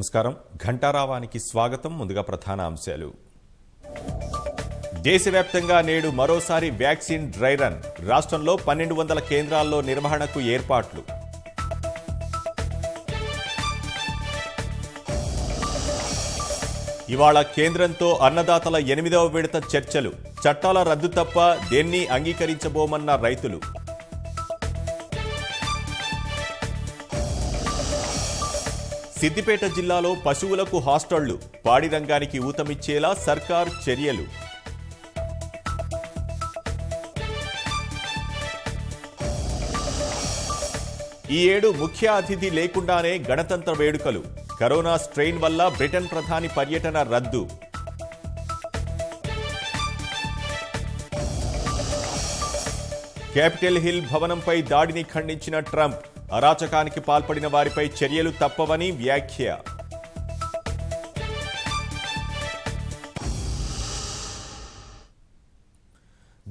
నమస్కారం ఘంటారావానికి స్వాగతం ముందుగా ప్రధాన అంశాలు దేశవ్యాప్తంగా నేడు మరోసారి వ్యాక్సిన్ డ్రై రన్ రాష్ట్రంలో పన్నెండు వందల కేంద్రాల్లో నిర్వహణకు ఏర్పాట్లు ఇవాళ కేంద్రంతో అన్నదాతల ఎనిమిదవ విడత చర్చలు చట్టాల రద్దు తప్ప దేన్ని అంగీకరించబోమన్న రైతులు సిద్దిపేట జిల్లాలో పశువులకు హాస్టళ్లు పాడి రంగానికి ఊతమిచ్చేలా సర్కార్ చర్యలు ఈ ఏడు ముఖ్య అతిథి లేకుండానే గణతంత్ర వేడుకలు కరోనా స్ట్రెయిన్ వల్ల బ్రిటన్ ప్రధాని పర్యటన రద్దు క్యాపిటల్ హిల్ భవనంపై దాడిని ఖండించిన ట్రంప్ అరాచకానికి పాల్పడిన వారిపై చర్యలు తప్పవని వ్యాఖ్య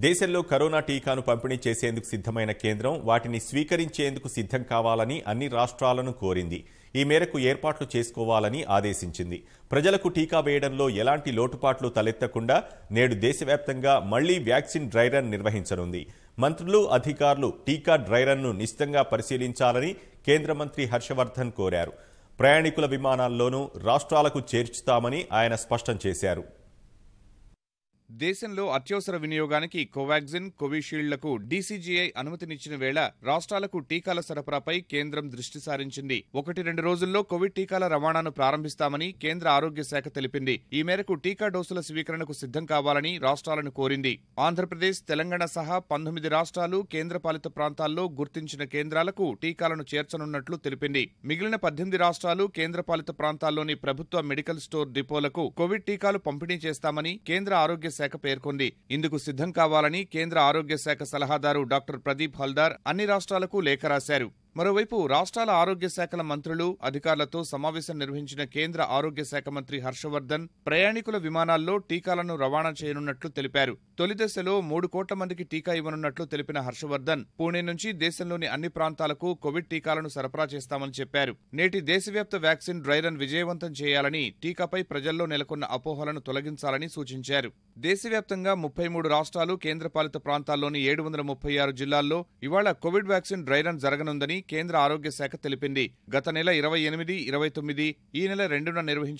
దేశంలో కరోనా టీకాను పంపిణీ చేసేందుకు సిద్ధమైన కేంద్రం వాటిని స్వీకరించేందుకు సిద్ధం కావాలని అన్ని రాష్ట్రాలను కోరింది ఈ మేరకు ఏర్పాట్లు చేసుకోవాలని ఆదేశించింది ప్రజలకు టీకా వేయడంలో ఎలాంటి లోటుపాట్లు తలెత్తకుండా నేడు దేశవ్యాప్తంగా మళ్లీ వ్యాక్సిన్ డ్రై రన్ నిర్వహించనుంది మంత్రులు అధికారులు టీకా డ్రై ను నిశ్చితంగా పరిశీలించాలని కేంద్ర మంత్రి హర్షవర్ధన్ కోరారు ప్రయాణికుల విమానాల్లోనూ రాష్ట్రాలకు చేర్చుతామని ఆయన స్పష్టం చేశారు దేశంలో అత్యవసర వినియోగానికి కోవాక్సిన్ కోవిషీల్డ్లకు డీసీజీఐ అనుమతినిచ్చిన వేళ రాష్ట్రాలకు టీకాల సరఫరాపై కేంద్రం దృష్టి సారించింది ఒకటి రెండు రోజుల్లో కోవిడ్ టీకాల రవాణాను ప్రారంభిస్తామని కేంద్ర ఆరోగ్య శాఖ తెలిపింది ఈ మేరకు టీకా డోసుల స్వీకరణకు సిద్ధం కావాలని రాష్ట్రాలను కోరింది ఆంధ్రప్రదేశ్ తెలంగాణ సహా పంతొమ్మిది రాష్ట్రాలు కేంద్రపాలిత ప్రాంతాల్లో గుర్తించిన కేంద్రాలకు టీకాలను చేర్చనున్నట్లు తెలిపింది మిగిలిన పద్దెనిమిది రాష్ట్రాలు కేంద్రపాలిత ప్రాంతాల్లోని ప్రభుత్వ మెడికల్ స్టోర్ డిపోలకు కోవిడ్ టీకాలు పంపిణీ చేస్తామని కేంద్ర ఆరోగ్య శాఖ పేర్కొంది ఇందుకు సిద్ధం కావాలని కేంద్ర ఆరోగ్య శాఖ సలహాదారు డాక్టర్ ప్రదీప్ హల్దార్ అన్ని రాష్ట్రాలకు లేఖ రాశారు మరోవైపు రాష్ట్రాల ఆరోగ్య శాఖల మంత్రులు అధికారులతో సమావేశం నిర్వహించిన కేంద్ర ఆరోగ్య శాఖ మంత్రి హర్షవర్ధన్ ప్రయాణికుల విమానాల్లో టీకాలను రవాణా చేయనున్నట్లు తెలిపారు తొలి దశలో మూడు కోట్ల మందికి టీకా ఇవ్వనున్నట్లు తెలిపిన హర్షవర్ధన్ పూణే నుంచి దేశంలోని అన్ని ప్రాంతాలకు కోవిడ్ టీకాలను సరఫరా చేస్తామని చెప్పారు నేటి దేశవ్యాప్త వ్యాక్సిన్ డ్రై రన్ విజయవంతం చేయాలని టీకాపై ప్రజల్లో నెలకొన్న అపోహలను తొలగించాలని సూచించారు దేశవ్యాప్తంగా ముప్పై మూడు రాష్ట్రాలు కేంద్రపాలిత ప్రాంతాల్లోని ఏడు వందల ముప్పై ఆరు జిల్లాల్లో ఇవాళ కోవిడ్ వ్యాక్సిన్ డ్రై రన్ జరగనుందని కేంద్ర ఆరోగ్య శాఖ తెలిపింది గత నెల ఇరవై ఎనిమిది ఇరవై తొమ్మిది ఈ నెల రెండున నిర్వహించిన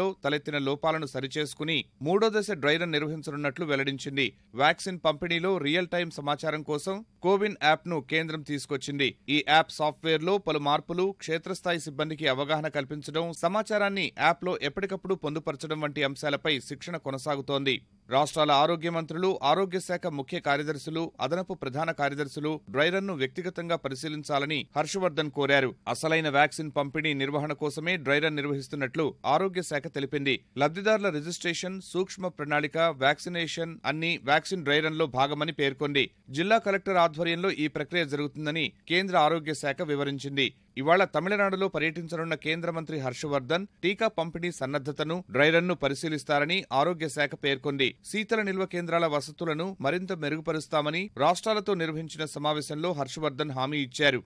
లో తలెత్తిన లోపాలను సరిచేసుకుని మూడో దశ డ్రైరన్ నిర్వహించనున్నట్లు వెల్లడించింది వ్యాక్సిన్ పంపిణీలో రియల్ టైం సమాచారం కోసం కోవిన్ యాప్ను కేంద్రం తీసుకొచ్చింది ఈ యాప్ సాఫ్ట్వేర్లో పలు మార్పులు క్షేత్రస్థాయి సిబ్బందికి అవగాహన కల్పించడం సమాచారాన్ని యాప్లో ఎప్పటికప్పుడు పొందుపరచడం వంటి అంశాలపై శిక్షణ కొనసాగుతోంది రాష్ట్రాల ఆరోగ్య మంత్రులు ఆరోగ్య శాఖ ముఖ్య కార్యదర్శులు అదనపు ప్రధాన కార్యదర్శులు డ్రైరన్ను వ్యక్తిగతంగా పరిశీలించాలని చేయాలని హర్షవర్ధన్ కోరారు అసలైన వ్యాక్సిన్ పంపిణీ నిర్వహణ కోసమే రన్ నిర్వహిస్తున్నట్లు ఆరోగ్య శాఖ తెలిపింది లబ్దిదారుల రిజిస్ట్రేషన్ సూక్ష్మ ప్రణాళిక వ్యాక్సినేషన్ అన్ని వ్యాక్సిన్ డ్రైరన్లో భాగమని పేర్కొంది జిల్లా కలెక్టర్ ఆధ్వర్యంలో ఈ ప్రక్రియ జరుగుతుందని కేంద్ర ఆరోగ్య శాఖ వివరించింది ఇవాళ తమిళనాడులో పర్యటించనున్న కేంద్ర మంత్రి హర్షవర్ధన్ టీకా పంపిణీ సన్నద్దతను డ్రైరన్ను పరిశీలిస్తారని ఆరోగ్య శాఖ పేర్కొంది శీతల నిల్వ కేంద్రాల వసతులను మరింత మెరుగుపరుస్తామని రాష్ట్రాలతో నిర్వహించిన సమావేశంలో హర్షవర్ధన్ హామీ ఇచ్చారు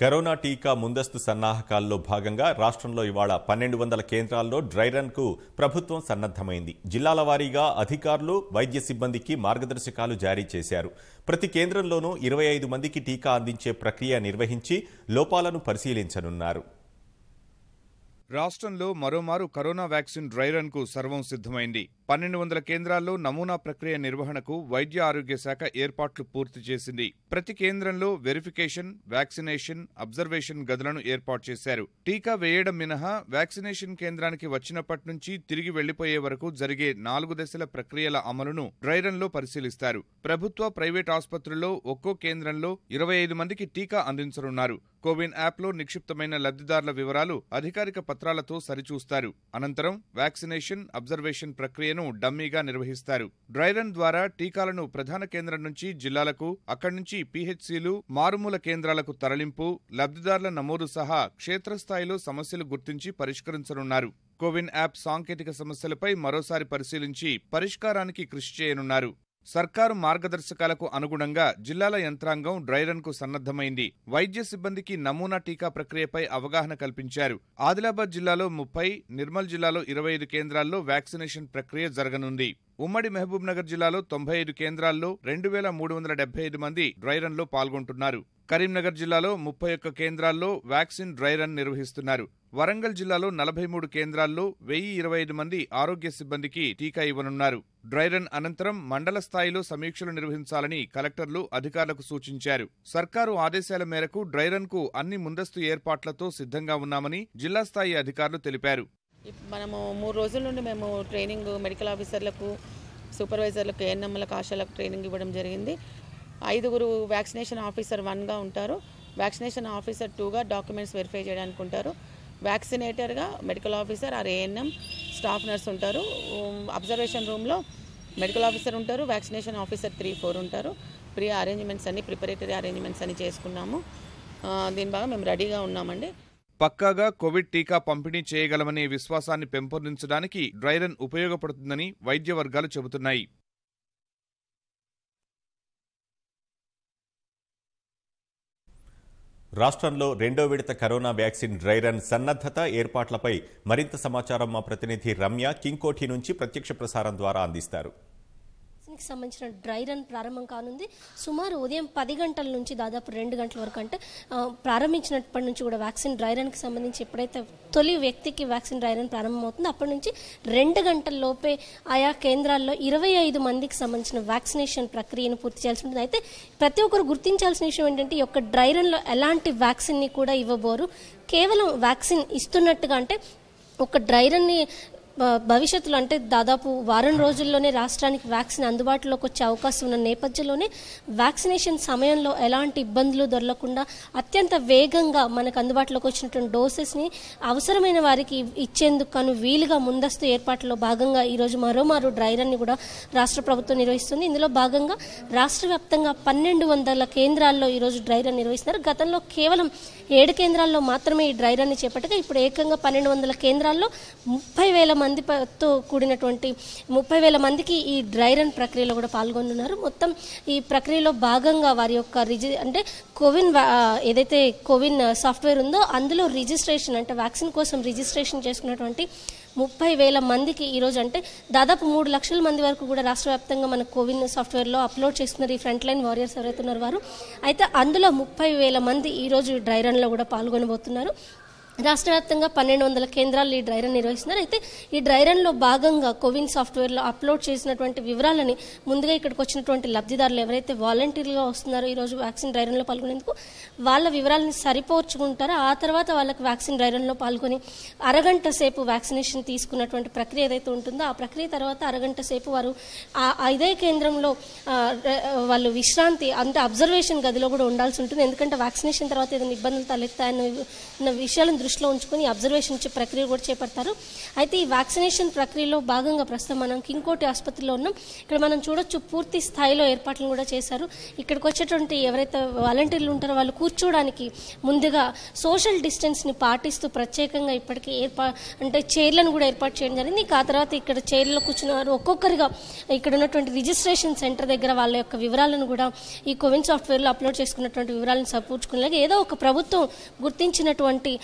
కరోనా టీకా ముందస్తు సన్నాహకాల్లో భాగంగా రాష్ట్రంలో ఇవాళ పన్నెండు వందల కేంద్రాల్లో డ్రై రన్కు ప్రభుత్వం సన్నద్దమైంది జిల్లాల వారీగా అధికారులు వైద్య సిబ్బందికి మార్గదర్శకాలు జారీ చేశారు ప్రతి కేంద్రంలోనూ ఇరవై మందికి టీకా అందించే ప్రక్రియ నిర్వహించి లోపాలను పరిశీలించనున్నారు రాష్ట్రంలో మరోమారు కరోనా వ్యాక్సిన్ డ్రై రన్ కు సర్వం సిద్ధమైంది పన్నెండు వందల కేంద్రాల్లో నమూనా ప్రక్రియ నిర్వహణకు వైద్య ఆరోగ్య శాఖ ఏర్పాట్లు పూర్తి చేసింది ప్రతి కేంద్రంలో వెరిఫికేషన్ వ్యాక్సినేషన్ అబ్జర్వేషన్ గదులను ఏర్పాటు చేశారు టీకా వేయడం మినహా వ్యాక్సినేషన్ కేంద్రానికి వచ్చినప్పటి నుంచి తిరిగి వెళ్లిపోయే వరకు జరిగే నాలుగు దశల ప్రక్రియల అమలును డ్రై రన్ లో పరిశీలిస్తారు ప్రభుత్వ ప్రైవేట్ ఆసుపత్రుల్లో ఒక్కో కేంద్రంలో ఇరవై ఐదు మందికి టీకా అందించనున్నారు కోవిన్ యాప్లో నిక్షిప్తమైన లబ్ధిదారుల వివరాలు అధికారిక పత్రాలతో సరిచూస్తారు అనంతరం వ్యాక్సినేషన్ అబ్జర్వేషన్ ప్రక్రియను డమ్మీగా నిర్వహిస్తారు డ్రై రన్ ద్వారా టీకాలను ప్రధాన కేంద్రం నుంచి జిల్లాలకు అక్కడి నుంచి పీహెచ్సీలు మారుమూల కేంద్రాలకు తరలింపు లబ్ధిదారుల నమోదు సహా క్షేత్రస్థాయిలో సమస్యలు గుర్తించి పరిష్కరించనున్నారు కోవిన్ యాప్ సాంకేతిక సమస్యలపై మరోసారి పరిశీలించి పరిష్కారానికి కృషి చేయనున్నారు సర్కారు మార్గదర్శకాలకు అనుగుణంగా జిల్లాల యంత్రాంగం డ్రైరన్కు సన్నద్దమైంది వైద్య సిబ్బందికి నమూనా టీకా ప్రక్రియపై అవగాహన కల్పించారు ఆదిలాబాద్ జిల్లాలో ముప్పై నిర్మల్ జిల్లాలో ఇరవై ఐదు కేంద్రాల్లో వ్యాక్సినేషన్ ప్రక్రియ జరగనుంది ఉమ్మడి మహబూబ్నగర్ జిల్లాలో తొంభై ఐదు కేంద్రాల్లో రెండు వేల మూడు వందల డెబ్బై ఐదు మంది డ్రైరన్లో పాల్గొంటున్నారు కరీంనగర్ జిల్లాలో ముప్పై ఒక్క కేంద్రాల్లో వ్యాక్సిన్ డ్రై రన్ నిర్వహిస్తున్నారు వరంగల్ జిల్లాలో నలభై మూడు కేంద్రాల్లో వెయ్యి ఇరవై ఐదు మంది ఆరోగ్య సిబ్బందికి టీకా ఇవ్వనున్నారు డ్రై రన్ అనంతరం మండల స్థాయిలో సమీక్షలు నిర్వహించాలని కలెక్టర్లు అధికారులకు సూచించారు సర్కారు ఆదేశాల మేరకు డ్రై రన్ కు అన్ని ముందస్తు ఏర్పాట్లతో సిద్ధంగా ఉన్నామని జిల్లా స్థాయి అధికారులు తెలిపారు మనము మూడు రోజుల నుండి మేము ట్రైనింగ్ మెడికల్ ఆఫీసర్లకు సూపర్వైజర్లకు ఏఎన్ఎంలకు ఆశలకు ట్రైనింగ్ ఇవ్వడం జరిగింది ఐదుగురు వ్యాక్సినేషన్ ఆఫీసర్ వన్గా ఉంటారు వ్యాక్సినేషన్ ఆఫీసర్ టూగా డాక్యుమెంట్స్ వెరిఫై చేయడానికి ఉంటారు వ్యాక్సినేటర్గా medical officer or ANM staff nurse ఉంటారు అబ్జర్వేషన్ రూమ్లో మెడికల్ ఆఫీసర్ ఉంటారు వ్యాక్సినేషన్ ఆఫీసర్ త్రీ ఫోర్ ఉంటారు ప్రీ అరేంజ్మెంట్స్ అన్ని ప్రిపరేటరీ అరేంజ్మెంట్స్ అన్ని చేసుకున్నాము దీని బాగా మేము రెడీగా ఉన్నామండి పక్కాగా కోవిడ్ టీకా పంపిణీ చేయగలమనే విశ్వాసాన్ని పెంపొందించడానికి రన్ ఉపయోగపడుతుందని వైద్య వర్గాలు చెబుతున్నాయి రాష్ట్రంలో రెండో విడత కరోనా వ్యాక్సిన్ డ్రై రన్ సన్నద్ధత ఏర్పాట్లపై మరింత సమాచారం మా ప్రతినిధి రమ్య కింకోఠి నుంచి ప్రత్యక్ష ప్రసారం ద్వారా అందిస్తారు కి సంబంధించిన డ్రై రన్ ప్రారంభం కానుంది సుమారు ఉదయం పది గంటల నుంచి దాదాపు రెండు గంటల వరకు అంటే ప్రారంభించినప్పటి నుంచి కూడా వ్యాక్సిన్ డ్రై రన్కి సంబంధించి ఎప్పుడైతే తొలి వ్యక్తికి వ్యాక్సిన్ డ్రై రన్ ప్రారంభమవుతుందో అప్పటి నుంచి రెండు గంటల లోపే ఆయా కేంద్రాల్లో ఇరవై ఐదు మందికి సంబంధించిన వ్యాక్సినేషన్ ప్రక్రియను పూర్తి చేయాల్సి ఉంటుంది అయితే ప్రతి ఒక్కరు గుర్తించాల్సిన విషయం ఏంటంటే ఈ యొక్క డ్రై రన్లో ఎలాంటి వ్యాక్సిన్ని కూడా ఇవ్వబోరు కేవలం వ్యాక్సిన్ ఇస్తున్నట్టుగా అంటే ఒక డ్రైరన్ని భవిష్యత్తులో అంటే దాదాపు వారం రోజుల్లోనే రాష్ట్రానికి వ్యాక్సిన్ అందుబాటులోకి వచ్చే అవకాశం ఉన్న నేపథ్యంలోనే వ్యాక్సినేషన్ సమయంలో ఎలాంటి ఇబ్బందులు దొరకకుండా అత్యంత వేగంగా మనకు అందుబాటులోకి వచ్చినటువంటి డోసెస్ని అవసరమైన వారికి ఇచ్చేందుకు కాను వీలుగా ముందస్తు ఏర్పాట్లలో భాగంగా ఈరోజు మరోమారు డ్రై రన్ని కూడా రాష్ట్ర ప్రభుత్వం నిర్వహిస్తుంది ఇందులో భాగంగా రాష్ట్ర వ్యాప్తంగా పన్నెండు వందల కేంద్రాల్లో ఈరోజు డ్రై రన్ నిర్వహిస్తున్నారు గతంలో కేవలం ఏడు కేంద్రాల్లో మాత్రమే ఈ డ్రై రన్ని చేపట్టగా ఇప్పుడు ఏకంగా పన్నెండు వందల కేంద్రాల్లో ముప్పై వేల మంది మందితో కూడినటువంటి ముప్పై వేల మందికి ఈ డ్రై రన్ ప్రక్రియలో కూడా పాల్గొనున్నారు మొత్తం ఈ ప్రక్రియలో భాగంగా వారి యొక్క రిజి అంటే కోవిన్ ఏదైతే కోవిన్ సాఫ్ట్వేర్ ఉందో అందులో రిజిస్ట్రేషన్ అంటే వ్యాక్సిన్ కోసం రిజిస్ట్రేషన్ చేసుకున్నటువంటి ముప్పై వేల మందికి ఈరోజు అంటే దాదాపు మూడు లక్షల మంది వరకు కూడా రాష్ట్ర వ్యాప్తంగా మన కోవిన్ సాఫ్ట్వేర్లో అప్లోడ్ చేస్తున్నారు ఈ ఫ్రంట్ లైన్ వారియర్స్ ఎవరైతే ఉన్నారు వారు అయితే అందులో ముప్పై వేల మంది ఈరోజు డ్రై రన్లో కూడా పాల్గొనబోతున్నారు రాష్ట్ర వ్యాప్తంగా పన్నెండు వందల కేంద్రాలు ఈ డ్రై రన్ నిర్వహిస్తున్నారు అయితే ఈ డ్రై రన్లో భాగంగా కోవిన్ సాఫ్ట్వేర్లో అప్లోడ్ చేసినటువంటి వివరాలని ముందుగా ఇక్కడికి వచ్చినటువంటి లబ్ధిదారులు ఎవరైతే వాలంటీర్గా వస్తున్నారో ఈరోజు వ్యాక్సిన్ డ్రై రన్లో పాల్గొనేందుకు వాళ్ళ వివరాలను సరిపోర్చుకుంటారో ఆ తర్వాత వాళ్ళకి వ్యాక్సిన్ డ్రై రన్లో పాల్గొని అరగంట సేపు వ్యాక్సినేషన్ తీసుకున్నటువంటి ప్రక్రియ ఏదైతే ఉంటుందో ఆ ప్రక్రియ తర్వాత అరగంట సేపు వారు ఆ ఇదే కేంద్రంలో వాళ్ళు విశ్రాంతి అంటే అబ్జర్వేషన్ గదిలో కూడా ఉండాల్సి ఉంటుంది ఎందుకంటే వ్యాక్సినేషన్ తర్వాత ఏదైనా ఇబ్బందులు తలెత్తాయన్న విషయాలను దృష్టిలో ఉంచుకొని అబ్జర్వేషన్ ప్రక్రియ కూడా చేపడతారు అయితే ఈ వ్యాక్సినేషన్ ప్రక్రియలో భాగంగా ప్రస్తుతం మనం ఇంకోటి ఆసుపత్రిలో ఉన్నాం ఇక్కడ మనం చూడొచ్చు పూర్తి స్థాయిలో ఏర్పాట్లు కూడా చేశారు ఇక్కడికి వచ్చేటువంటి ఎవరైతే వాలంటీర్లు ఉంటారో వాళ్ళు కూర్చోవడానికి ముందుగా సోషల్ డిస్టెన్స్ని పాటిస్తూ ప్రత్యేకంగా ఇప్పటికీ ఏర్పా అంటే చైర్లను కూడా ఏర్పాటు చేయడం జరిగింది ఆ తర్వాత ఇక్కడ చైర్లో కూర్చున్న వారు ఒక్కొక్కరిగా ఇక్కడ ఉన్నటువంటి రిజిస్ట్రేషన్ సెంటర్ దగ్గర వాళ్ళ యొక్క వివరాలను కూడా ఈ కోవిన్ సాఫ్ట్వేర్లో అప్లోడ్ చేసుకున్నటువంటి వివరాలను సమకూర్చుకునేలాగా ఏదో ఒక ప్రభుత్వం గుర్తించినటువంటి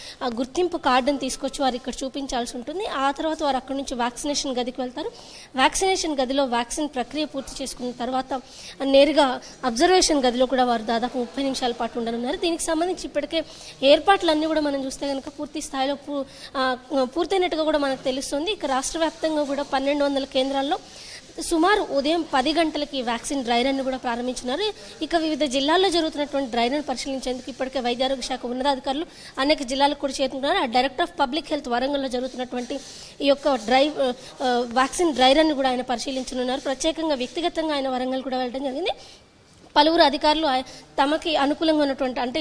గుర్తింపు కార్డును తీసుకొచ్చి వారు ఇక్కడ చూపించాల్సి ఉంటుంది ఆ తర్వాత వారు అక్కడ నుంచి వ్యాక్సినేషన్ గదికి వెళ్తారు వ్యాక్సినేషన్ గదిలో వ్యాక్సిన్ ప్రక్రియ పూర్తి చేసుకున్న తర్వాత నేరుగా అబ్జర్వేషన్ గదిలో కూడా వారు దాదాపు ముప్పై నిమిషాల పాటు ఉండనున్నారు దీనికి సంబంధించి ఇప్పటికే ఏర్పాట్లన్నీ కూడా మనం చూస్తే కనుక పూర్తి స్థాయిలో పూర్తయినట్టుగా కూడా మనకు తెలుస్తుంది ఇక రాష్ట్ర వ్యాప్తంగా కూడా పన్నెండు వందల కేంద్రాల్లో సుమారు ఉదయం పది గంటలకి వ్యాక్సిన్ డ్రై రన్ కూడా ప్రారంభించినారు ఇక వివిధ జిల్లాల్లో జరుగుతున్నటువంటి డ్రై రన్ పరిశీలించేందుకు ఇప్పటికే వైద్య ఆరోగ్య శాఖ ఉన్నతాధికారులు అనేక జిల్లాలకు కూడా చేరుకున్నారు ఆ డైరెక్టర్ ఆఫ్ పబ్లిక్ హెల్త్ వరంగల్లో జరుగుతున్నటువంటి ఈ యొక్క డ్రై వ్యాక్సిన్ డ్రై రన్ కూడా ఆయన పరిశీలించనున్నారు ప్రత్యేకంగా వ్యక్తిగతంగా ఆయన వరంగల్ కూడా వెళ్ళడం జరిగింది పలువురు అధికారులు తమకి అనుకూలంగా ఉన్నటువంటి అంటే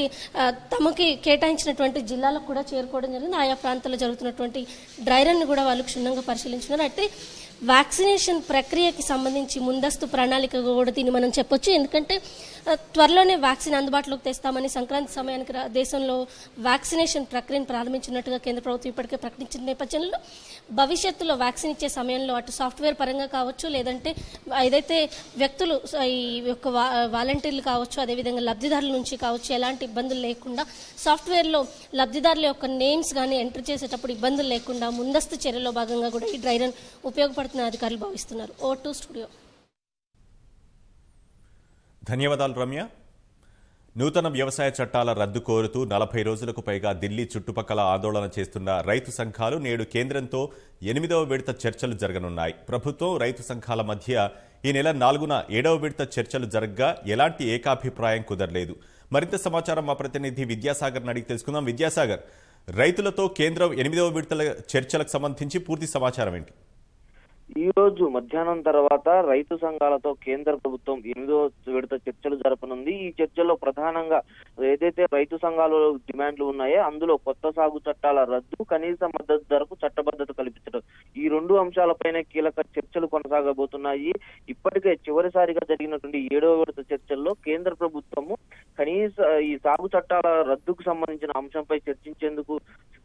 తమకి కేటాయించినటువంటి జిల్లాలకు కూడా చేరుకోవడం జరిగింది ఆయా ప్రాంతాల్లో జరుగుతున్నటువంటి రన్ కూడా వాళ్ళు క్షుణ్ణంగా పరిశీలించినారు అయితే వ్యాక్సినేషన్ ప్రక్రియకి సంబంధించి ముందస్తు ప్రణాళిక కూడా దీన్ని మనం చెప్పొచ్చు ఎందుకంటే త్వరలోనే వ్యాక్సిన్ అందుబాటులోకి తెస్తామని సంక్రాంతి సమయానికి దేశంలో వ్యాక్సినేషన్ ప్రక్రియను ప్రారంభించినట్టుగా కేంద్ర ప్రభుత్వం ఇప్పటికే ప్రకటించిన నేపథ్యంలో భవిష్యత్తులో వ్యాక్సిన్ ఇచ్చే సమయంలో అటు సాఫ్ట్వేర్ పరంగా కావచ్చు లేదంటే ఏదైతే వ్యక్తులు ఈ యొక్క వాలంటీర్లు కావచ్చు అదేవిధంగా లబ్ధిదారుల నుంచి కావచ్చు ఎలాంటి ఇబ్బందులు లేకుండా సాఫ్ట్వేర్లో లబ్ధిదారుల యొక్క నేమ్స్ కానీ ఎంటర్ చేసేటప్పుడు ఇబ్బందులు లేకుండా ముందస్తు చర్యలో భాగంగా కూడా ఈ డ్రైరన్ ఉపయోగపడుతున్న అధికారులు భావిస్తున్నారు ఓ టూ స్టూడియో ధన్యవాదాలు రమ్య నూతన వ్యవసాయ చట్టాల రద్దు కోరుతూ నలభై రోజులకు పైగా ఢిల్లీ చుట్టుపక్కల ఆందోళన చేస్తున్న రైతు సంఘాలు నేడు కేంద్రంతో ఎనిమిదవ విడత చర్చలు జరగనున్నాయి ప్రభుత్వం రైతు సంఘాల మధ్య ఈ నెల నాలుగున ఏడవ విడత చర్చలు జరగగా ఎలాంటి ఏకాభిప్రాయం కుదరలేదు మరింత సమాచారం మా ప్రతినిధి విద్యాసాగర్ అడిగి తెలుసుకుందాం విద్యాసాగర్ రైతులతో కేంద్రం ఎనిమిదవ విడతల చర్చలకు సంబంధించి పూర్తి సమాచారం ఏంటి ఈ రోజు మధ్యాహ్నం తర్వాత రైతు సంఘాలతో కేంద్ర ప్రభుత్వం ఎనిమిదో విడత చర్చలు జరపనుంది ఈ చర్చలో ప్రధానంగా ఏదైతే రైతు సంఘాలు డిమాండ్లు ఉన్నాయో అందులో కొత్త సాగు చట్టాల రద్దు కనీస మద్దతు ధరకు చట్టబద్ధత కల్పించడం ఈ రెండు అంశాలపైనే కీలక చర్చలు కొనసాగబోతున్నాయి ఇప్పటికే చివరిసారిగా జరిగినటువంటి ఏడవ విడత చర్చల్లో కేంద్ర ప్రభుత్వము కనీస ఈ సాగు చట్టాల రద్దుకు సంబంధించిన అంశంపై చర్చించేందుకు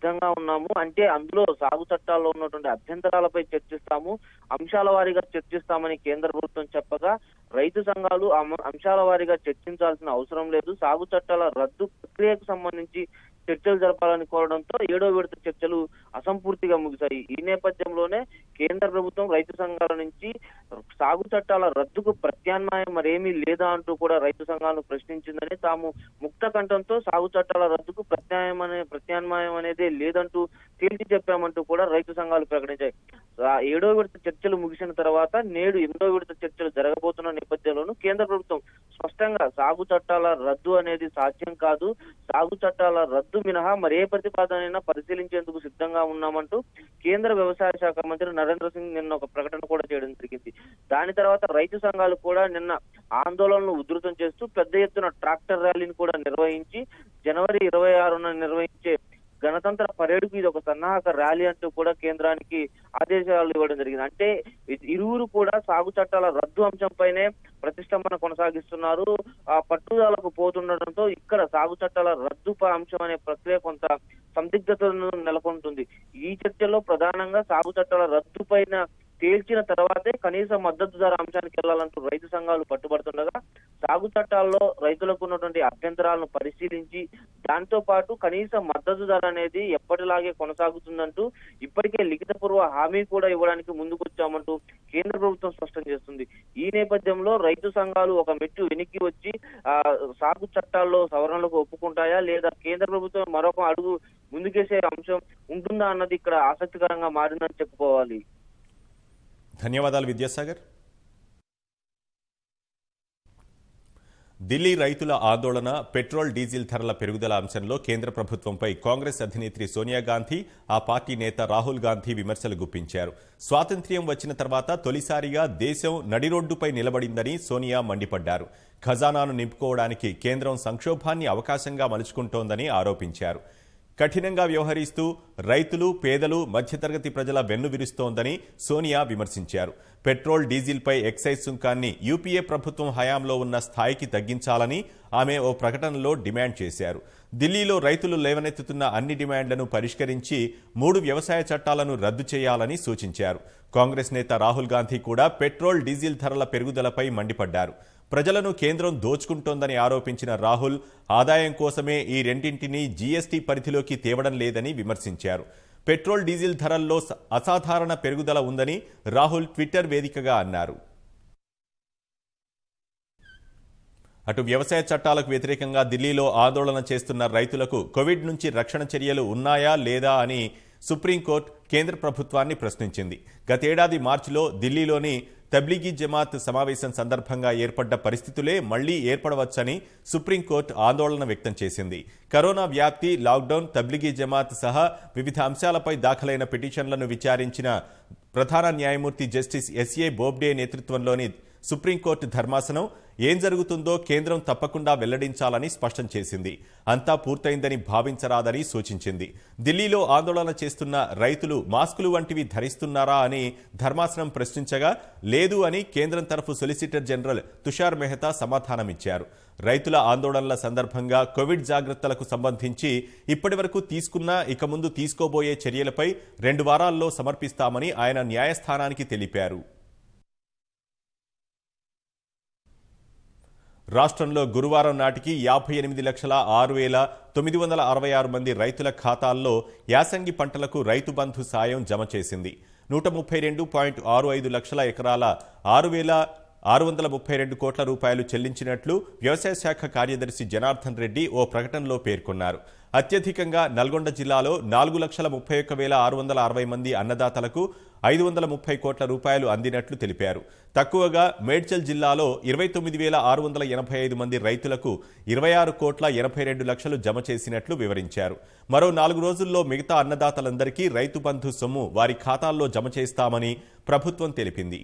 సిద్ధంగా ఉన్నాము అంటే అందులో సాగు చట్టాల్లో ఉన్నటువంటి అభ్యంతరాలపై చర్చిస్తాము అంశాల వారీగా చర్చిస్తామని కేంద్ర ప్రభుత్వం చెప్పగా రైతు సంఘాలు అంశాల వారీగా చర్చించాల్సిన అవసరం లేదు సాగు చట్టాల రద్దు ప్రక్రియకు సంబంధించి చర్చలు జరపాలని కోరడంతో ఏడో విడత చర్చలు అసంపూర్తిగా ముగిశాయి ఈ నేపథ్యంలోనే కేంద్ర ప్రభుత్వం రైతు సంఘాల నుంచి సాగు చట్టాల రద్దుకు ప్రత్యామ్నాయం మరేమీ లేదా అంటూ కూడా రైతు సంఘాలు ప్రశ్నించిందని తాము ముక్త కంఠంతో సాగు చట్టాల రద్దుకు ప్రత్యామ్ అనే ప్రత్యామ్నాయం అనేది లేదంటూ తేల్చి చెప్పామంటూ కూడా రైతు సంఘాలు ప్రకటించాయి ఏడో విడత చర్చలు ముగిసిన తర్వాత నేడు ఎనిమిదో విడత చర్చలు జరగబోతున్న నేపథ్యంలోనూ కేంద్ర ప్రభుత్వం స్పష్టంగా సాగు చట్టాల రద్దు అనేది సాధ్యం కాదు సాగు చట్టాల రద్దు మినహా మరే అయినా పరిశీలించేందుకు సిద్ధంగా ఉన్నామంటూ కేంద్ర వ్యవసాయ శాఖ మంత్రి నరేంద్ర సింగ్ నిన్న ఒక ప్రకటన కూడా చేయడం జరిగింది దాని తర్వాత రైతు సంఘాలు కూడా నిన్న ఆందోళనలు ఉధృతం చేస్తూ పెద్ద ఎత్తున ట్రాక్టర్ ర్యాలీని కూడా నిర్వహించి జనవరి ఇరవై ఆరున నిర్వహించే గణతంత్ర పరేడ్కు ఇది ఒక సన్నాహక ర్యాలీ అంటూ కూడా కేంద్రానికి ఆదేశాలు ఇవ్వడం జరిగింది అంటే ఇరువురు కూడా సాగు చట్టాల రద్దు అంశంపైనే ప్రతిష్టంభన కొనసాగిస్తున్నారు ఆ పట్టుదలకు పోతుండటంతో ఇక్కడ సాగు చట్టాల రద్దు అంశం అనే ప్రక్రియ కొంత సందిగ్ధతను నెలకొంటుంది ఈ చర్చలో ప్రధానంగా సాగు చట్టాల రద్దు పైన తేల్చిన తర్వాతే కనీస మద్దతు ధర అంశానికి వెళ్లాలంటూ రైతు సంఘాలు పట్టుబడుతుండగా సాగు చట్టాల్లో రైతులకు ఉన్నటువంటి అభ్యంతరాలను పరిశీలించి దాంతో పాటు కనీస మద్దతు ధర అనేది ఎప్పటిలాగే కొనసాగుతుందంటూ ఇప్పటికే లిఖితపూర్వ హామీ కూడా ఇవ్వడానికి ముందుకొచ్చామంటూ కేంద్ర ప్రభుత్వం స్పష్టం చేస్తుంది ఈ నేపథ్యంలో రైతు సంఘాలు ఒక మెట్టు వెనక్కి వచ్చి ఆ సాగు చట్టాల్లో సవరణలకు ఒప్పుకుంటాయా లేదా కేంద్ర ప్రభుత్వం మరొక అడుగు ముందుకేసే అంశం ఉంటుందా అన్నది ఇక్కడ ఆసక్తికరంగా మారిందని చెప్పుకోవాలి ధన్యవాదాలు విద్యాసాగర్ ఢిల్లీ రైతుల ఆందోళన పెట్రోల్ డీజిల్ ధరల పెరుగుదల అంశంలో కేంద్ర ప్రభుత్వంపై కాంగ్రెస్ అధినేత్రి సోనియా గాంధీ ఆ పార్టీ నేత రాహుల్ గాంధీ విమర్శలు గుప్పించారు స్వాతంత్ర్యం వచ్చిన తర్వాత తొలిసారిగా దేశం నడిరోడ్డుపై నిలబడిందని సోనియా మండిపడ్డారు ఖజానాను నింపుకోవడానికి కేంద్రం సంక్షోభాన్ని అవకాశంగా మలుచుకుంటోందని ఆరోపించారు కఠినంగా వ్యవహరిస్తూ రైతులు పేదలు మధ్యతరగతి ప్రజల వెన్ను విరుస్తోందని సోనియా విమర్శించారు పెట్రోల్ డీజిల్పై ఎక్సైజ్ సుంకాన్ని యూపీఏ ప్రభుత్వం హయాంలో ఉన్న స్థాయికి తగ్గించాలని ఆమె ఓ ప్రకటనలో డిమాండ్ చేశారు ఢిల్లీలో రైతులు లేవనెత్తుతున్న అన్ని డిమాండ్లను పరిష్కరించి మూడు వ్యవసాయ చట్టాలను రద్దు చేయాలని సూచించారు కాంగ్రెస్ నేత రాహుల్ గాంధీ కూడా పెట్రోల్ డీజిల్ ధరల పెరుగుదలపై మండిపడ్డారు ప్రజలను కేంద్రం దోచుకుంటోందని ఆరోపించిన రాహుల్ ఆదాయం కోసమే ఈ రెండింటినీ జీఎస్టీ పరిధిలోకి తేవడం లేదని విమర్శించారు పెట్రోల్ డీజిల్ ధరల్లో అసాధారణ పెరుగుదల ఉందని రాహుల్ ట్విట్టర్ వేదికగా అన్నారు అటు వ్యవసాయ చట్టాలకు వ్యతిరేకంగా ఢిల్లీలో ఆందోళన చేస్తున్న రైతులకు కోవిడ్ నుంచి రక్షణ చర్యలు ఉన్నాయా లేదా అని సుప్రీంకోర్టు కేంద్ర ప్రభుత్వాన్ని ప్రశ్నించింది గతేడాది మార్చిలో ఢిల్లీలోని తబ్లీగీ జమాత్ సమావేశం సందర్భంగా ఏర్పడ్డ పరిస్థితులే మళ్లీ ఏర్పడవచ్చని సుప్రీంకోర్టు ఆందోళన వ్యక్తం చేసింది కరోనా వ్యాప్తి లాక్డౌన్ తబ్లీగీ జమాత్ సహా వివిధ అంశాలపై దాఖలైన పిటిషన్లను విచారించిన ప్రధాన న్యాయమూర్తి జస్టిస్ ఎస్ఏ బోబ్డే నేతృత్వంలోని సుప్రీంకోర్టు ధర్మాసనం ఏం జరుగుతుందో కేంద్రం తప్పకుండా వెల్లడించాలని స్పష్టం చేసింది అంతా పూర్తయిందని భావించరాదని సూచించింది ఢిల్లీలో ఆందోళన చేస్తున్న రైతులు మాస్కులు వంటివి ధరిస్తున్నారా అని ధర్మాసనం ప్రశ్నించగా లేదు అని కేంద్రం తరఫు సొలిసిటర్ జనరల్ తుషార్ మెహతా సమాధానమిచ్చారు రైతుల ఆందోళనల సందర్భంగా కోవిడ్ జాగ్రత్తలకు సంబంధించి ఇప్పటి వరకు తీసుకున్న ఇక ముందు తీసుకోబోయే చర్యలపై రెండు వారాల్లో సమర్పిస్తామని ఆయన న్యాయస్థానానికి తెలిపారు రాష్ట్రంలో గురువారం నాటికి యాభై ఎనిమిది లక్షల ఆరు వేల తొమ్మిది వందల అరవై ఆరు మంది రైతుల ఖాతాల్లో యాసంగి పంటలకు రైతు బంధు సాయం జమ చేసింది నూట ముప్పై రెండు పాయింట్ ఆరు ఐదు లక్షల ఎకరాల ఆరు వేల ఆరు వందల ముప్పై రెండు కోట్ల రూపాయలు చెల్లించినట్లు వ్యవసాయ శాఖ కార్యదర్శి జనార్దన్ రెడ్డి ఓ ప్రకటనలో పేర్కొన్నారు అత్యధికంగా నల్గొండ జిల్లాలో నాలుగు లక్షల ముప్పై ఒక్క వేల ఆరు వందల అరవై మంది అన్నదాతలకు ఐదు వందల ముప్పై కోట్ల రూపాయలు అందినట్లు తెలిపారు తక్కువగా మేడ్చల్ జిల్లాలో ఇరవై తొమ్మిది వేల ఆరు వందల ఎనభై ఐదు మంది రైతులకు ఇరవై ఆరు కోట్ల ఎనభై రెండు లక్షలు జమ చేసినట్లు వివరించారు మరో నాలుగు రోజుల్లో మిగతా అన్నదాతలందరికీ రైతు బంధు సొమ్ము వారి ఖాతాల్లో జమ చేస్తామని ప్రభుత్వం తెలిపింది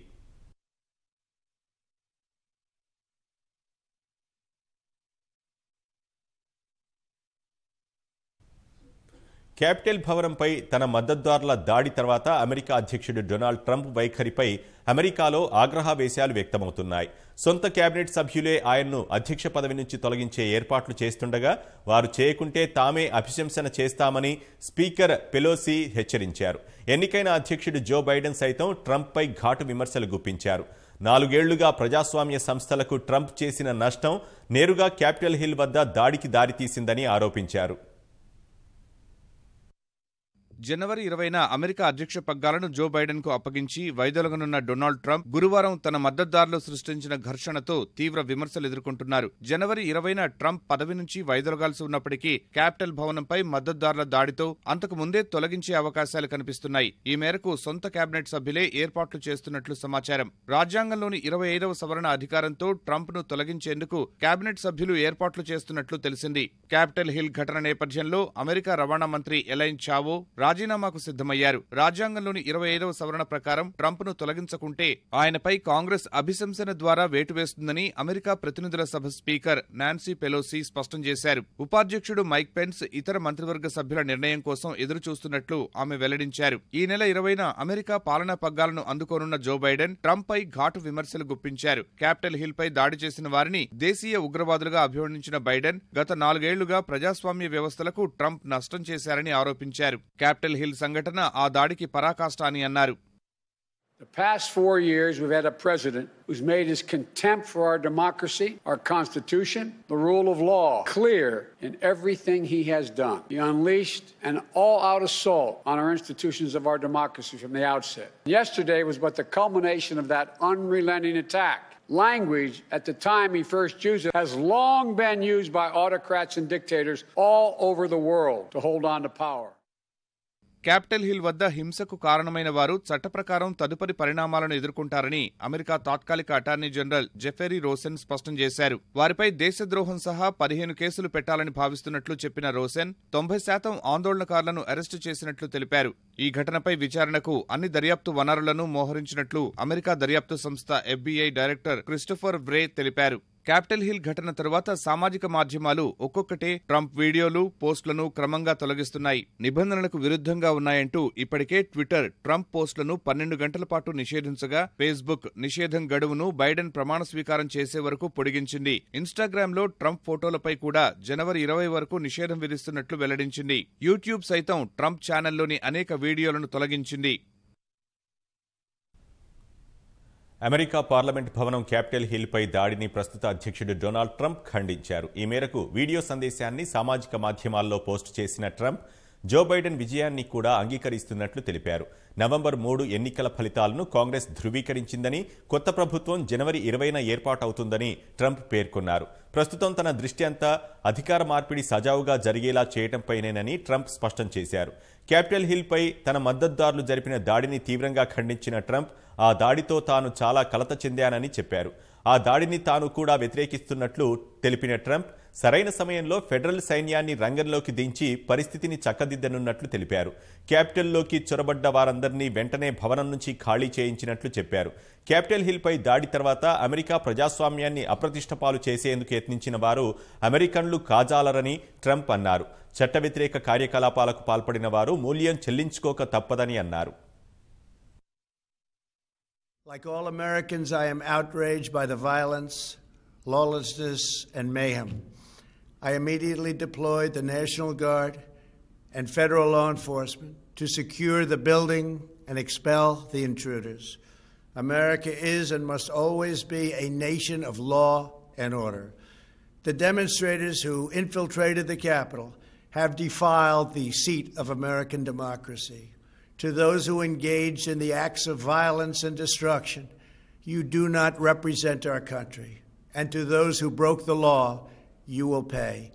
క్యాపిటల్ భవనంపై తన మద్దతుదారుల దాడి తర్వాత అమెరికా అధ్యక్షుడు డొనాల్డ్ ట్రంప్ వైఖరిపై అమెరికాలో ఆగ్రహావేశాలు వ్యక్తమవుతున్నాయి సొంత కేబినెట్ సభ్యులే ఆయన్ను అధ్యక్ష పదవి నుంచి తొలగించే ఏర్పాట్లు చేస్తుండగా వారు చేయకుంటే తామే అభిశంసన చేస్తామని స్పీకర్ పెలోసి హెచ్చరించారు ఎన్నికైన అధ్యక్షుడు జో బైడెన్ సైతం ట్రంప్పై ఘాటు విమర్శలు గుప్పించారు నాలుగేళ్లుగా ప్రజాస్వామ్య సంస్థలకు ట్రంప్ చేసిన నష్టం నేరుగా క్యాపిటల్ హిల్ వద్ద దాడికి దారితీసిందని ఆరోపించారు జనవరి ఇరవైన అమెరికా అధ్యక్ష పగ్గాలను జో బైడెన్ కు అప్పగించి వైదొలగనున్న డొనాల్డ్ ట్రంప్ గురువారం తన మద్దతుదారులు సృష్టించిన ఘర్షణతో తీవ్ర విమర్శలు ఎదుర్కొంటున్నారు జనవరి ఇరవైన ట్రంప్ పదవి నుంచి వైదొలగాల్సి ఉన్నప్పటికీ క్యాపిటల్ భవనంపై మద్దతుదారుల దాడితో అంతకు ముందే తొలగించే అవకాశాలు కనిపిస్తున్నాయి ఈ మేరకు సొంత కేబినెట్ సభ్యులే ఏర్పాట్లు చేస్తున్నట్లు సమాచారం రాజ్యాంగంలోని ఇరవై ఐదవ సవరణ అధికారంతో ట్రంప్ ను తొలగించేందుకు కేబినెట్ సభ్యులు ఏర్పాట్లు చేస్తున్నట్లు తెలిసింది క్యాపిటల్ హిల్ ఘటన నేపథ్యంలో అమెరికా రవాణా మంత్రి ఎలైన్ చావో రాజీనామాకు సిద్దమయ్యారు రాజ్యాంగంలోని ఇరవై ఐదవ సవరణ ప్రకారం ట్రంప్ ను తొలగించకుంటే ఆయనపై కాంగ్రెస్ అభిశంసన ద్వారా వేటు వేస్తుందని అమెరికా ప్రతినిధుల సభ స్పీకర్ నాన్సీ పెలోసీ స్పష్టం చేశారు ఉపాధ్యక్షుడు మైక్ పెన్స్ ఇతర మంత్రివర్గ సభ్యుల నిర్ణయం కోసం ఎదురు చూస్తున్నట్లు ఆమె వెల్లడించారు ఈ నెల ఇరవైన అమెరికా పాలనా పగ్గాలను అందుకోనున్న జో బైడెన్ ట్రంప్ పై ఘాటు విమర్శలు గుప్పించారు క్యాపిటల్ హిల్ పై దాడి చేసిన వారిని దేశీయ ఉగ్రవాదులుగా అభివర్ణించిన బైడెన్ గత నాలుగేళ్లుగా ప్రజాస్వామ్య వ్యవస్థలకు ట్రంప్ నష్టం చేశారని ఆరోపించారు క్యాపిటల్ హిల్ సంఘటన ఆ దాడికి పరాకాష్ట అని అన్నారు The past four years, we've had a president who's made his contempt for our democracy, our Constitution, the rule of law clear in everything he has done. He unleashed an all out assault on our institutions of our democracy from the outset. Yesterday was but the culmination of that unrelenting attack. Language at the time he first used it has long been used by autocrats and dictators all over the world to hold on to power. Capitol Hill వద్ద హింసకు కారణమైన వారు చట్టప్రకారం తదుపరి పరిణామాలను ఎదుర్కొంటారని America తాత్కాలిక attorney general Jeffrey Rosen స్పష్టం చేశారు వారిపై దేశద్రోహం సహా పదిహేను కేసులు పెట్టాలని భావిస్తున్నట్లు చెప్పిన రోసెన్ తొంభై శాతం ఆందోళనకారులను అరెస్టు చేసినట్లు తెలిపారు ఈ ఘటనపై విచారణకు అన్ని దర్యాప్తు వనరులను మోహరించినట్లు అమెరికా దర్యాప్తు సంస్థ ఎఫ్బీఐ డైరెక్టర్ క్రిస్టోఫర్ వ్రే తెలిపారు క్యాపిటల్ హిల్ ఘటన తరువాత సామాజిక మాధ్యమాలు ఒక్కొక్కటే ట్రంప్ వీడియోలు పోస్టులను క్రమంగా తొలగిస్తున్నాయి నిబంధనలకు విరుద్ధంగా ఉన్నాయంటూ ఇప్పటికే ట్విట్టర్ ట్రంప్ పోస్టులను పన్నెండు గంటల పాటు నిషేధించగా ఫేస్బుక్ నిషేధం గడువును బైడెన్ ప్రమాణ స్వీకారం చేసే వరకు పొడిగించింది ఇన్స్టాగ్రామ్లో ట్రంప్ ఫోటోలపై కూడా జనవరి ఇరవై వరకు నిషేధం విధిస్తున్నట్లు వెల్లడించింది యూట్యూబ్ సైతం ట్రంప్ ఛానల్లోని అనేక వీడియోలను తొలగించింది అమెరికా పార్లమెంట్ భవనం క్యాపిటల్ హిల్పై దాడిని ప్రస్తుత అధ్యక్షుడు డొనాల్డ్ ట్రంప్ ఖండించారు ఈ మేరకు వీడియో సందేశాన్ని సామాజిక మాధ్యమాల్లో పోస్టు చేసిన ట్రంప్ జో బైడెన్ విజయాన్ని కూడా అంగీకరిస్తున్నట్లు తెలిపారు నవంబర్ మూడు ఎన్నికల ఫలితాలను కాంగ్రెస్ ధృవీకరించిందని కొత్త ప్రభుత్వం జనవరి ఇరవైన ఏర్పాటవుతుందని ట్రంప్ పేర్కొన్నారు ప్రస్తుతం తన దృష్టి అంతా అధికార మార్పిడి సజావుగా జరిగేలా చేయడంపైనేనని ట్రంప్ స్పష్టం చేశారు క్యాపిటల్ హిల్పై తన మద్దతుదారులు జరిపిన దాడిని తీవ్రంగా ఖండించిన ట్రంప్ ఆ దాడితో తాను చాలా కలత చెందానని చెప్పారు ఆ దాడిని తాను కూడా వ్యతిరేకిస్తున్నట్లు తెలిపిన ట్రంప్ సరైన సమయంలో ఫెడరల్ సైన్యాన్ని రంగంలోకి దించి పరిస్థితిని చక్కదిద్దనున్నట్లు తెలిపారు క్యాపిటల్లోకి చొరబడ్డ వారందరినీ వెంటనే భవనం నుంచి ఖాళీ చేయించినట్లు చెప్పారు క్యాపిటల్ హిల్పై దాడి తర్వాత అమెరికా ప్రజాస్వామ్యాన్ని అప్రతిష్టపాలు చేసేందుకు యత్నించిన వారు అమెరికన్లు కాజాలరని ట్రంప్ అన్నారు చట్ట వ్యతిరేక కార్యకలాపాలకు పాల్పడిన వారు మూల్యం చెల్లించుకోక తప్పదని అన్నారు Like all Americans, I am outraged by the violence, lawlessness, and mayhem. I immediately deployed the National Guard and federal law enforcement to secure the building and expel the intruders. America is and must always be a nation of law and order. The demonstrators who infiltrated the Capitol have defiled the seat of American democracy. To those who engaged in the acts of violence and destruction, you do not represent our country. And to those who broke the law, you will pay.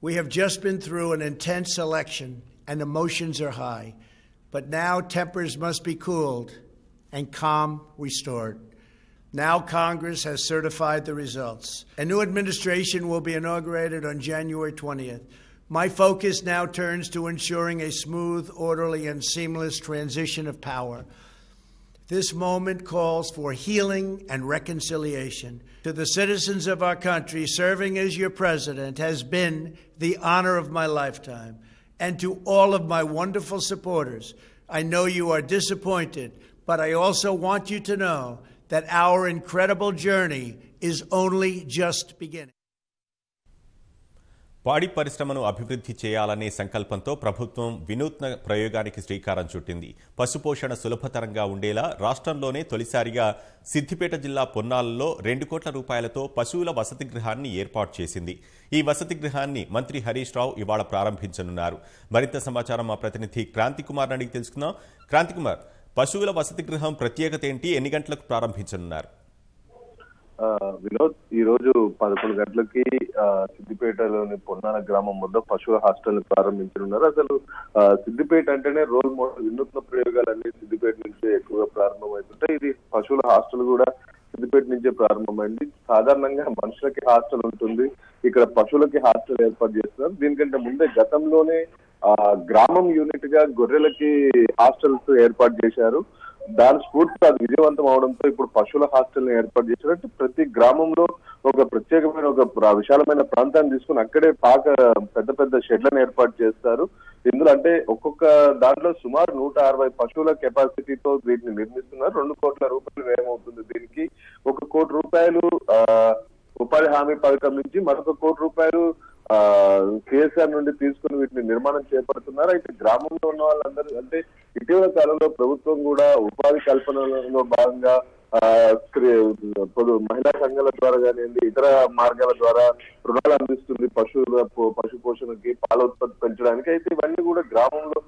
We have just been through an intense election and emotions are high, but now tempers must be cooled and calm restored. Now Congress has certified the results. A new administration will be inaugurated on January 20th. My focus now turns to ensuring a smooth, orderly, and seamless transition of power. This moment calls for healing and reconciliation. To the citizens of our country, serving as your president has been the honor of my lifetime. And to all of my wonderful supporters, I know you are disappointed, but I also want you to know that our incredible journey is only just beginning. పాడి పరిశ్రమను అభివృద్ధి చేయాలనే సంకల్పంతో ప్రభుత్వం వినూత్న ప్రయోగానికి శ్రీకారం చుట్టింది పశుపోషణ సులభతరంగా ఉండేలా రాష్ట్రంలోనే తొలిసారిగా సిద్దిపేట జిల్లా పొన్నాలలో రెండు కోట్ల రూపాయలతో పశువుల వసతి గృహాన్ని ఏర్పాటు చేసింది ఈ వసతి గృహాన్ని మంత్రి హరీష్ రావు ఇవాళ ప్రారంభించనున్నారు మరింత సమాచారం మా ప్రతినిధి క్రాంతికుమార్ అడిగి తెలుసుకుందాం క్రాంతికుమార్ పశువుల వసతి గృహం ప్రత్యేకత ఏంటి ఎన్ని గంటలకు ప్రారంభించనున్నారు వినోద్ ఈ రోజు పదకొండు గంటలకి సిద్దిపేటలోని పొన్నాల గ్రామం వద్ద పశువుల హాస్టల్ ప్రారంభించనున్నారు అసలు సిద్దిపేట అంటేనే రోల్ మోడల్ వినూత్న ప్రయోగాలన్నీ సిద్దిపేట నుంచే ఎక్కువగా ప్రారంభమవుతుంటాయి ఇది పశువుల హాస్టల్ కూడా సిద్దిపేట నుంచే ప్రారంభమైంది సాధారణంగా మనుషులకి హాస్టల్ ఉంటుంది ఇక్కడ పశువులకి హాస్టల్ ఏర్పాటు చేస్తున్నారు దీనికంటే ముందే గతంలోనే ఆ గ్రామం యూనిట్ గా గొర్రెలకి హాస్టల్స్ ఏర్పాటు చేశారు దాని స్ఫూర్తి అది విజయవంతం అవడంతో ఇప్పుడు పశువుల హాస్టల్ని ఏర్పాటు చేసినట్టు ప్రతి గ్రామంలో ఒక ప్రత్యేకమైన ఒక విశాలమైన ప్రాంతాన్ని తీసుకుని అక్కడే పాక పెద్ద పెద్ద షెడ్లను ఏర్పాటు చేస్తారు ఇందులో అంటే ఒక్కొక్క దాంట్లో సుమారు నూట అరవై పశువుల కెపాసిటీతో వీటిని నిర్మిస్తున్నారు రెండు కోట్ల రూపాయలు వ్యయమవుతుంది అవుతుంది దీనికి ఒక కోటి రూపాయలు ఉపాధి హామీ పథకం నుంచి మరొక కోటి రూపాయలు కేసీఆర్ నుండి తీసుకుని వీటిని నిర్మాణం చేపడుతున్నారు అయితే గ్రామంలో ఉన్న వాళ్ళందరూ అంటే ఇటీవల కాలంలో ప్రభుత్వం కూడా ఉపాధి కల్పనలో భాగంగా మహిళా సంఘాల ద్వారా కానివ్వండి ఇతర మార్గాల ద్వారా రుణాలు అందిస్తుంది పశువుల పశు పోషణకి పాల ఉత్పత్తి పెంచడానికి అయితే ఇవన్నీ కూడా గ్రామంలో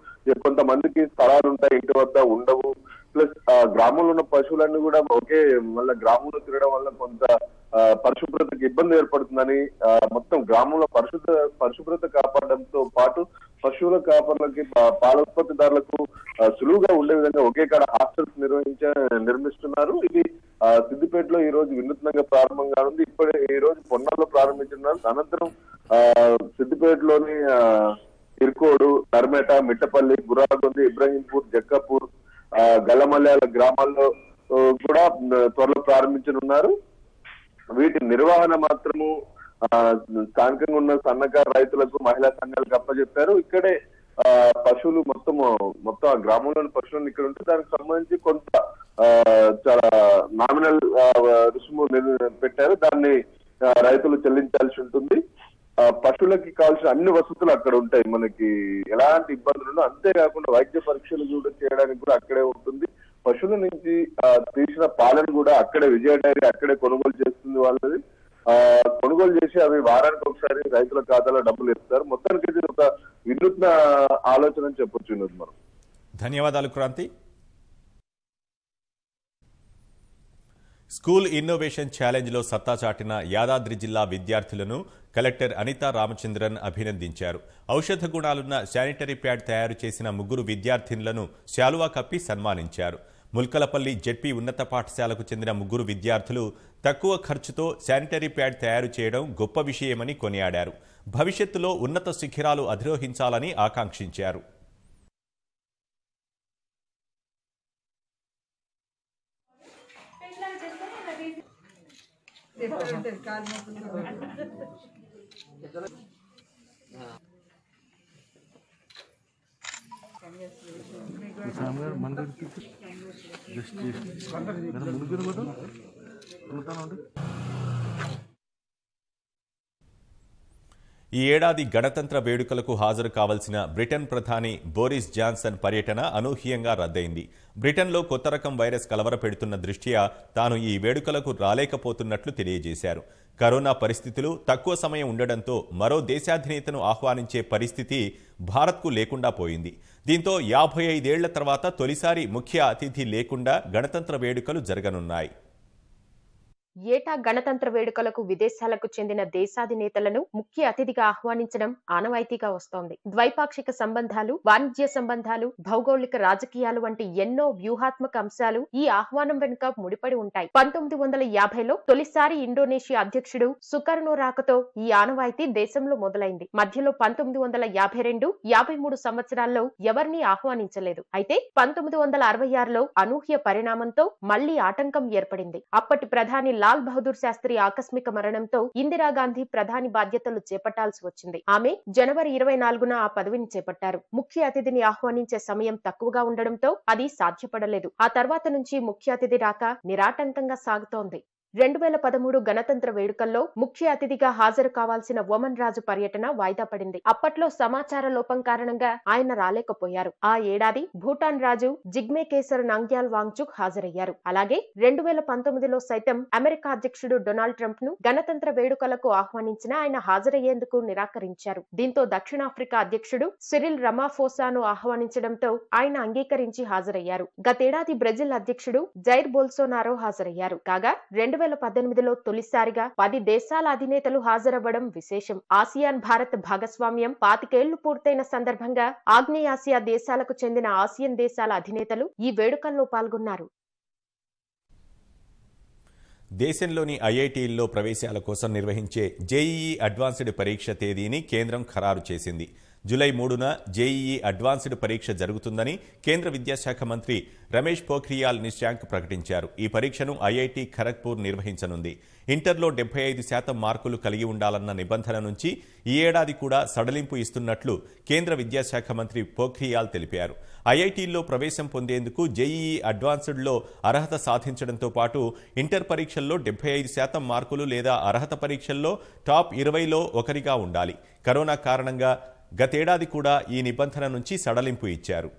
కొంతమందికి స్థలాలు ఉంటాయి ఇంటి వద్ద ఉండవు ప్లస్ గ్రామంలో ఉన్న పశువులన్నీ కూడా ఒకే మళ్ళీ గ్రామంలో తిరగడం వల్ల కొంత పరిశుభ్రతకు ఇబ్బంది ఏర్పడుతుందని మొత్తం గ్రామంలో పరిశుభ్ర పరిశుభ్రత కాపాడడంతో పాటు పశువుల కాపర్లకి పాల ఉత్పత్తిదారులకు సులువుగా ఉండే విధంగా ఒకే కాడ హాస్టల్స్ నిర్వహించ నిర్మిస్తున్నారు ఇది సిద్దిపేటలో ఈ రోజు వినూత్నంగా ప్రారంభం కానుంది ఇప్పుడే ఈ రోజు పొన్నాల్లో ప్రారంభించున్నారు అనంతరం ఆ సిద్దిపేటలోని ఇర్కోడు నర్మేట మిట్టపల్లి గురాగుంది ఇబ్రహీంపూర్ జక్కపూర్ గల్లమల్లాల గ్రామాల్లో కూడా త్వరలో ప్రారంభించనున్నారు వీటి నిర్వహణ మాత్రము స్థానికంగా ఉన్న సన్నకారు రైతులకు మహిళా సంఘాలకు అప్పచెప్పారు ఇక్కడే పశువులు మొత్తము మొత్తం ఆ గ్రామంలోని పశువులను ఇక్కడ ఉంటే దానికి సంబంధించి కొంత చాలా నామినల్ రుసుము పెట్టారు దాన్ని రైతులు చెల్లించాల్సి ఉంటుంది పశువులకి కావాల్సిన అన్ని వసతులు అక్కడ ఉంటాయి మనకి ఎలాంటి ఇబ్బందులు అంతేకాకుండా వైద్య పరీక్షలు కూడా చేయడానికి కూడా అక్కడే ఉంటుంది పశువుల నుంచి తీసిన పాలను కూడా అక్కడే విజయ డైరీ అక్కడే కొనుగోలు చేస్తుంది వాళ్ళది ఆ కొనుగోలు చేసి అవి వారానికి ఒకసారి రైతుల ఖాతాలో డబ్బులు ఇస్తారు మొత్తానికి ఇది ఒక వినూత్న ఆలోచన చెప్పొచ్చు మనం ధన్యవాదాలు క్రాంతి స్కూల్ ఇన్నోవేషన్ ఛాలెంజ్లో సత్తా చాటిన యాదాద్రి జిల్లా విద్యార్థులను కలెక్టర్ అనితా రామచంద్రన్ అభినందించారు ఔషధ గుణాలున్న శానిటరీ ప్యాడ్ తయారు చేసిన ముగ్గురు విద్యార్థినులను శాలువా కప్పి సన్మానించారు ముల్కలపల్లి జెడ్పీ ఉన్నత పాఠశాలకు చెందిన ముగ్గురు విద్యార్థులు తక్కువ ఖర్చుతో శానిటరీ ప్యాడ్ తయారు చేయడం గొప్ప విషయమని కొనియాడారు భవిష్యత్తులో ఉన్నత శిఖరాలు అధిరోహించాలని ఆకాంక్షించారు జస్ట్ ముగ్గురు కూడా ఉంటానండి ఈ ఏడాది గణతంత్ర వేడుకలకు హాజరు కావాల్సిన బ్రిటన్ ప్రధాని బోరిస్ జాన్సన్ పర్యటన అనూహ్యంగా రద్దయింది బ్రిటన్లో కొత్త రకం వైరస్ కలవరపెడుతున్న దృష్ట్యా తాను ఈ వేడుకలకు రాలేకపోతున్నట్లు తెలియజేశారు కరోనా పరిస్థితులు తక్కువ సమయం ఉండడంతో మరో దేశాధినేతను ఆహ్వానించే పరిస్థితి భారత్కు లేకుండా పోయింది దీంతో యాభై ఐదేళ్ల తర్వాత తొలిసారి ముఖ్య అతిథి లేకుండా గణతంత్ర వేడుకలు జరగనున్నాయి ఏటా గణతంత్ర వేడుకలకు విదేశాలకు చెందిన దేశాధినేతలను ముఖ్య అతిథిగా ఆహ్వానించడం ఆనవాయితీగా వస్తోంది ద్వైపాక్షిక సంబంధాలు వాణిజ్య సంబంధాలు భౌగోళిక రాజకీయాలు వంటి ఎన్నో వ్యూహాత్మక అంశాలు ఈ ఆహ్వానం వెనుక ముడిపడి ఉంటాయి పంతొమ్మిది వందల యాభైలో తొలిసారి ఇండోనేషియా అధ్యక్షుడు సుకర్ణో రాకతో ఈ ఆనవాయితీ దేశంలో మొదలైంది మధ్యలో పంతొమ్మిది వందల యాభై రెండు యాభై మూడు సంవత్సరాల్లో ఎవరిని ఆహ్వానించలేదు అయితే పంతొమ్మిది వందల అరవై ఆరులో అనూహ్య పరిణామంతో మళ్లీ ఆటంకం ఏర్పడింది అప్పటి ప్రధాని లా లాల్ బహదూర్ శాస్త్రి ఆకస్మిక మరణంతో ఇందిరాగాంధీ ప్రధాని బాధ్యతలు చేపట్టాల్సి వచ్చింది ఆమె జనవరి ఇరవై నాలుగున ఆ పదవిని చేపట్టారు ముఖ్య అతిథిని ఆహ్వానించే సమయం తక్కువగా ఉండడంతో అది సాధ్యపడలేదు ఆ తర్వాత నుంచి ముఖ్య అతిథి రాక నిరాటంకంగా సాగుతోంది రెండు వేల పదమూడు గణతంత్ర వేడుకల్లో ముఖ్య అతిథిగా హాజరు కావాల్సిన ఓమన్ రాజు పర్యటన వాయిదా పడింది అప్పట్లో సమాచార లోపం కారణంగా ఆయన రాలేకపోయారు ఆ ఏడాది భూటాన్ రాజు జిగ్మే కేసర్ నాంగ్యాల్ వాంగ్చుక్ హాజరయ్యారు అలాగే రెండు వేల పంతొమ్మిదిలో సైతం అమెరికా అధ్యక్షుడు డొనాల్డ్ ట్రంప్ ను గణతంత్ర వేడుకలకు ఆహ్వానించిన ఆయన హాజరయ్యేందుకు నిరాకరించారు దీంతో దక్షిణాఫ్రికా అధ్యక్షుడు సిరిల్ రమాఫోసాను ఆహ్వానించడంతో ఆయన అంగీకరించి హాజరయ్యారు గతేడాది బ్రెజిల్ అధ్యక్షుడు జైర్ బోల్సోనారో హాజరయ్యారు కాగా రెండు రెండు వేల పద్దెనిమిదిలో తొలిసారిగా పది దేశాల అధినేతలు హాజరవ్వడం విశేషం ఆసియాన్ భారత్ భాగస్వామ్యం పాతికేళ్లు పూర్తయిన సందర్భంగా ఆగ్నేయాసియా దేశాలకు చెందిన ఆసియన్ దేశాల అధినేతలు ఈ వేడుకల్లో పాల్గొన్నారు దేశంలోని ఐఐటీల్లో ప్రవేశాల కోసం నిర్వహించే జేఈఈ అడ్వాన్స్డ్ పరీక్ష తేదీని కేంద్రం ఖరారు చేసింది జూలై మూడున జేఈఈ అడ్వాన్స్డ్ పరీక్ష జరుగుతుందని కేంద్ర విద్యాశాఖ మంత్రి రమేష్ పోఖ్రియాల్ నిశాంక్ ప్రకటించారు ఈ పరీక్షను ఐఐటి ఖరగ్పూర్ నిర్వహించనుంది ఇంటర్లో డెబ్బై ఐదు శాతం మార్కులు కలిగి ఉండాలన్న నిబంధన నుంచి ఈ ఏడాది కూడా సడలింపు ఇస్తున్నట్లు కేంద్ర విద్యాశాఖ మంత్రి పోఖ్రియాల్ తెలిపారు ఐఐటీల్లో ప్రవేశం పొందేందుకు జేఈఈ అడ్వాన్స్డ్లో అర్హత సాధించడంతో పాటు ఇంటర్ పరీక్షల్లో డెబ్బై ఐదు శాతం మార్కులు లేదా అర్హత పరీక్షల్లో టాప్ ఇరవైలో ఒకరిగా ఉండాలి కరోనా కారణంగా గతేడాది కూడా ఈ నిబంధన నుంచి సడలింపు ఇచ్చారు